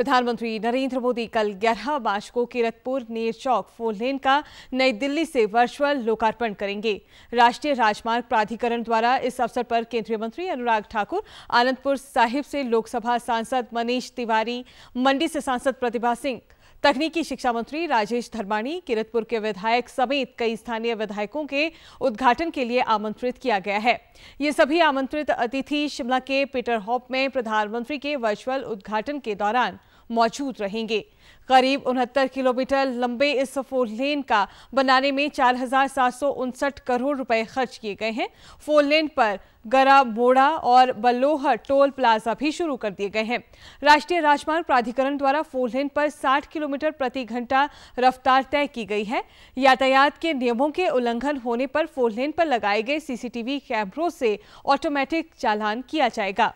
प्रधानमंत्री नरेंद्र मोदी कल 11 मार्च को किरतपुर नेर चौक फोर लेन का नई दिल्ली से वर्चुअल लोकार्पण करेंगे राष्ट्रीय राजमार्ग प्राधिकरण द्वारा इस अवसर पर केंद्रीय मंत्री अनुराग ठाकुर आनंदपुर साहिब से लोकसभा सांसद मनीष तिवारी मंडी से सांसद प्रतिभा सिंह तकनीकी शिक्षा मंत्री राजेश धर्माणी किरतपुर के विधायक समेत कई स्थानीय विधायकों के उद्घाटन के लिए आमंत्रित किया गया है ये सभी आमंत्रित अतिथि शिमला के पीटर हॉप में प्रधानमंत्री के वर्चुअल उद्घाटन के दौरान मौजूद रहेंगे करीब उनहत्तर किलोमीटर लंबे इस फोर लेन का बनाने में चार करोड़ रुपए खर्च किए गए हैं फोर लेन पर गरा मोड़ा और बल्लोहर टोल प्लाजा भी शुरू कर दिए गए हैं राष्ट्रीय राजमार्ग प्राधिकरण द्वारा फोर लेन पर 60 किलोमीटर प्रति घंटा रफ्तार तय की गई है यातायात के नियमों के उल्लंघन होने पर फोर लेन पर लगाए गए सीसीटीवी कैमरों से ऑटोमेटिक चालान किया जाएगा